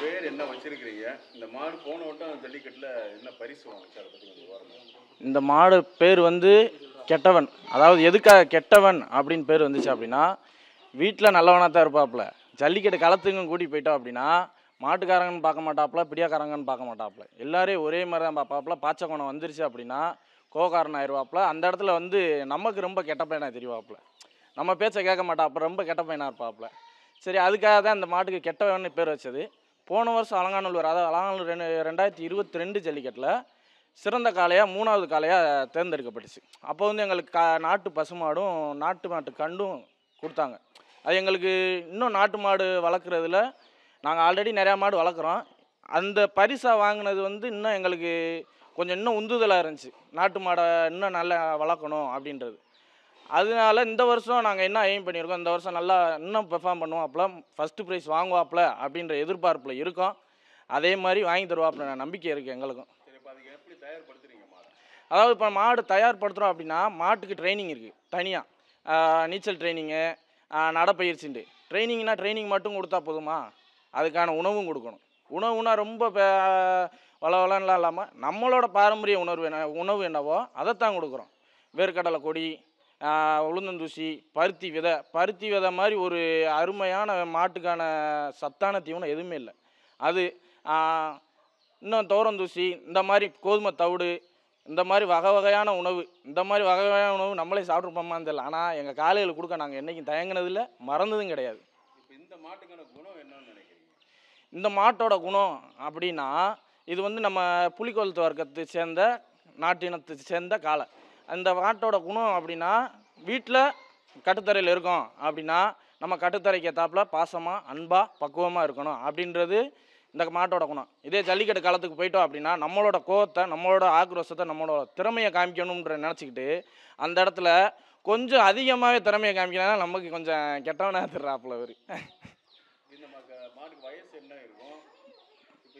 பேர் என்ன வச்சிருக்கிறீங்க இந்த மாடு போன வட்டம் ஜல்லிக்கட்டில் என்ன பரிசு வாங்கிச்சு இந்த மாடு பேர் வந்து கெட்டவன் அதாவது எதுக்காக கெட்டவன் அப்படின்னு பேர் வந்துச்சு அப்படின்னா வீட்டில் நல்லவனாக தான் இருப்பாப்புல ஜல்லிக்கட்டு களத்துக்கும் கூட்டி போயிட்டோம் அப்படின்னா மாட்டுக்காரங்கன்னு பார்க்க மாட்டாப்புல பிடியாக்காரங்கன்னு பார்க்க மாட்டாப்புல எல்லாரையும் ஒரே மாதிரி தான் பார்ப்பாப்புல பாச்சக்கோணம் வந்துருச்சு அப்படின்னா கோகாரன் ஆயிடுவாப்புல அந்த இடத்துல வந்து நமக்கு ரொம்ப கெட்ட பையனாக தெரிவாப்புல நம்ம பேச்சை கேட்க மாட்டாப்புல ரொம்ப கெட்ட பையனாக இருப்பாப்புல சரி அதுக்காக தான் அந்த மாட்டுக்கு கெட்டவன்னு பேர் வச்சது போன வருஷம் அலங்காநல்லூர் அதாவது அலங்காநல்லூர் ரெண்டு ரெண்டாயிரத்தி இருபத்தி ரெண்டு ஜல்லிக்கட்டில் சிறந்த காளையாக மூணாவது காளையாக தேர்ந்தெடுக்கப்பட்டுச்சு அப்போ வந்து எங்களுக்கு கா நாட்டு பசுமாடும் நாட்டு மாட்டு கண்டும் கொடுத்தாங்க அது எங்களுக்கு இன்னும் நாட்டு மாடு வளர்க்குறதுல நாங்கள் ஆல்ரெடி நிறையா மாடு வளர்க்குறோம் அந்த பரிசாக வாங்கினது வந்து இன்னும் எங்களுக்கு கொஞ்சம் இன்னும் உந்துதலாக இருந்துச்சு நாட்டு மாடை இன்னும் நல்லா வளர்க்கணும் அப்படின்றது அதனால இந்த வருஷம் நாங்கள் என்ன எய்ம் பண்ணியிருக்கோம் இந்த வருஷம் நல்லா இன்னும் பெர்ஃபார்ம் பண்ணுவாப்புல ஃபஸ்ட்டு ப்ரைஸ் வாங்குவாப்புல அப்படின்ற எதிர்பார்ப்பில் இருக்கோம் அதே மாதிரி வாங்கி நான் நம்பிக்கை இருக்குது எங்களுக்கும் அதாவது இப்போ மாடு தயார்படுத்துகிறோம் அப்படின்னா மாட்டுக்கு ட்ரைனிங் இருக்குது தனியாக நீச்சல் ட்ரைனிங்கு நடப்பயிற்சிண்டு ட்ரைனிங்னா ட்ரைனிங் மட்டும் கொடுத்தா போதுமா அதுக்கான உணவும் கொடுக்கணும் உணவுனா ரொம்ப வளவலாம் இல்லாமல் நம்மளோட பாரம்பரிய உணர்வு என்ன உணவு என்னவோ அதைத்தான் கொடுக்குறோம் வேர்க்கடலை கொடி உளுந்தந்தூசி பருத்தி விதை பருத்தி விதை மாதிரி ஒரு அருமையான மாட்டுக்கான சத்தான தீவனம் எதுவுமே இல்லை அது இன்னும் தோரந்தூசி இந்த மாதிரி கோதுமை தவிடு இந்த மாதிரி வகை வகையான உணவு இந்த மாதிரி வகை வகையான உணவு நம்மளே சாப்பிட்ருப்போமான்னு தெரியல ஆனால் எங்கள் காலையில் கொடுக்க நாங்கள் என்றைக்கும் தயங்கினதில்ல மறந்ததும் கிடையாது இந்த மாட்டுக்கான குணம் என்னன்னு நினைக்கிறீங்க இந்த மாட்டோட குணம் அப்படின்னா இது வந்து நம்ம புலிக்கோல் வர்க்கத்தை சேர்ந்த நாட்டினத்தை சேர்ந்த காலை அந்த மாட்டோட குணம் அப்படின்னா வீட்டில் கட்டுத்தரையில் இருக்கோம் அப்படின்னா நம்ம கட்டுத்தரைக்கு ஏத்தாப்பில் பாசமாக அன்பாக பக்குவமாக இருக்கணும் அப்படின்றது இந்த மாட்டோட குணம் இதே ஜல்லிக்கட்டு காலத்துக்கு போயிட்டோம் அப்படின்னா நம்மளோட கோவத்தை நம்மளோட ஆக்ரோஷத்தை நம்மளோட திறமையை காமிக்கணுன்ற நினச்சிக்கிட்டு அந்த இடத்துல கொஞ்சம் அதிகமாகவே திறமையை காமிக்கணும்னா நமக்கு கொஞ்சம் கெட்டவனாக திருறாப்புல அவர்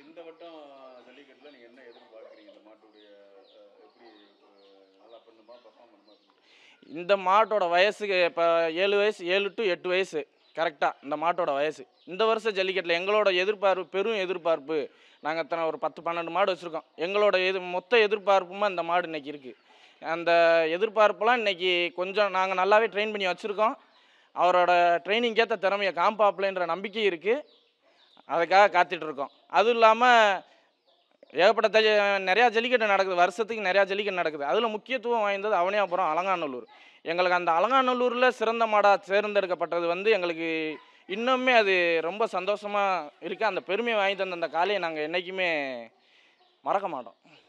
இந்த வட்டம் ஜல்லிக்கட்டில் நீங்கள் என்ன எதிர்பார்க்குறீங்க இந்த மாட்டுடைய எப்படி இந்த மாட்டோட வயசுக்கு இப்போ ஏழு வயசு ஏழு டு எட்டு வயசு கரெக்டாக இந்த மாட்டோட வயசு இந்த வருஷம் ஜல்லிக்கட்டில் எங்களோட எதிர்பார்ப்பு பெரும் எதிர்பார்ப்பு நாங்கள் அத்தனை ஒரு பத்து பன்னெண்டு மாடு வச்சுருக்கோம் எங்களோட எது மொத்த எதிர்பார்ப்புமா அந்த மாடு இன்றைக்கி இருக்குது அந்த எதிர்பார்ப்புலாம் இன்றைக்கி கொஞ்சம் நாங்கள் நல்லாவே ட்ரெயின் பண்ணி வச்சுருக்கோம் அவரோட ட்ரைனிங்கேற்ற திறமையை காம்பாப்லன்ற நம்பிக்கை இருக்குது அதுக்காக காத்திட்ருக்கோம் அதுவும் இல்லாமல் ஏகப்பட்ட நிறையா ஜல்லிக்கட்டு நடக்குது வருஷத்துக்கு நிறையா ஜல்லிக்கட்டு நடக்குது அதில் முக்கியத்துவம் வாய்ந்தது அவனியாபுரம் அலங்காநல்லூர் எங்களுக்கு அந்த அலங்காநல்லூரில் சிறந்த மாடாக தேர்ந்தெடுக்கப்பட்டது வந்து எங்களுக்கு இன்னுமே அது ரொம்ப சந்தோஷமாக இருக்குது அந்த பெருமையை வாங்கி தந்த அந்த காலையை நாங்கள் என்றைக்குமே மறக்க மாட்டோம்